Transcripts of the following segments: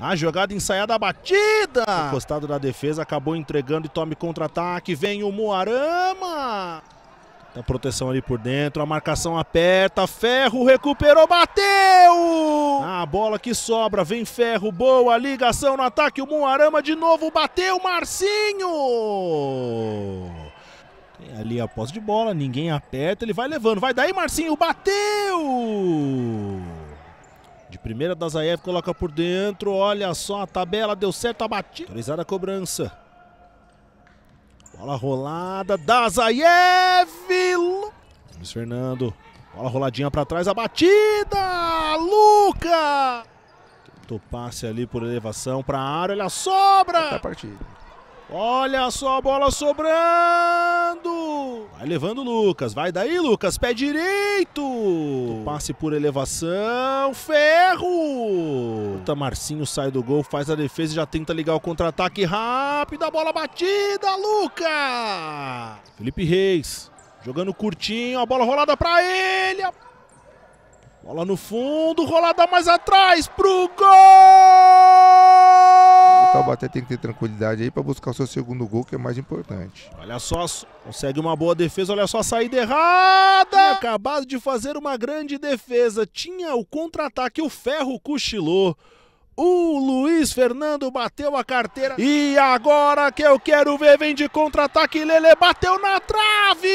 A jogada ensaiada, a batida! Encostado da defesa, acabou entregando e tome contra-ataque. Vem o Moarama! A tá proteção ali por dentro, a marcação aperta, Ferro recuperou, bateu! A bola que sobra, vem Ferro, boa ligação no ataque, o Moarama de novo bateu, Marcinho! Tem ali a posse de bola, ninguém aperta, ele vai levando, vai daí Marcinho, bateu! Primeira da Zaev, coloca por dentro. Olha só a tabela, deu certo a batida. Autorizada a cobrança. Bola rolada da Zaev. Luiz Fernando. Bola roladinha para trás, a batida! Luca! Tentou passe ali por elevação para a área, olha a sobra! Olha só a bola sobrando! Vai levando o Lucas. Vai daí, Lucas. Pé direito. Passe por elevação. Ferro. Puta, Marcinho sai do gol, faz a defesa e já tenta ligar o contra-ataque rápido. A bola batida, Lucas. Felipe Reis. Jogando curtinho, a bola rolada para ele. Bola no fundo, rolada mais atrás pro gol! Taubaté tem que ter tranquilidade aí para buscar o seu segundo gol, que é mais importante. Olha só, consegue uma boa defesa, olha só a saída errada! Acabado de fazer uma grande defesa, tinha o contra-ataque, o Ferro cochilou. O Luiz Fernando bateu a carteira. E agora que eu quero ver, vem de contra-ataque. Lele bateu na trave!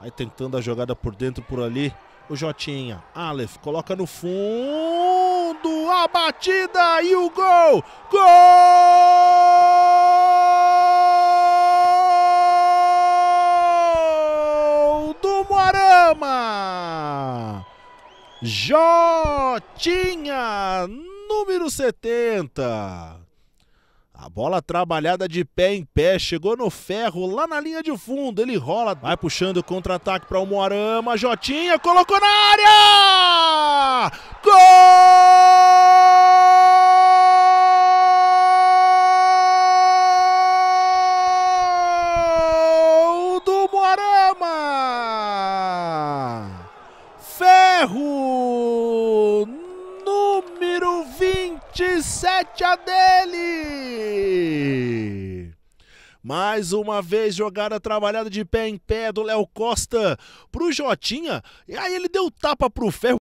Aí tentando a jogada por dentro, por ali. O Jotinha. Aleph coloca no fundo. Fernando, a batida e o gol! Gol do Moarama! Jotinha, número 70. A bola trabalhada de pé em pé, chegou no ferro, lá na linha de fundo, ele rola, vai puxando o contra-ataque para o Moarama, Jotinha colocou na área! 7 a dele! Mais uma vez jogada trabalhada de pé em pé do Léo Costa pro Jotinha. E aí ele deu tapa pro ferro.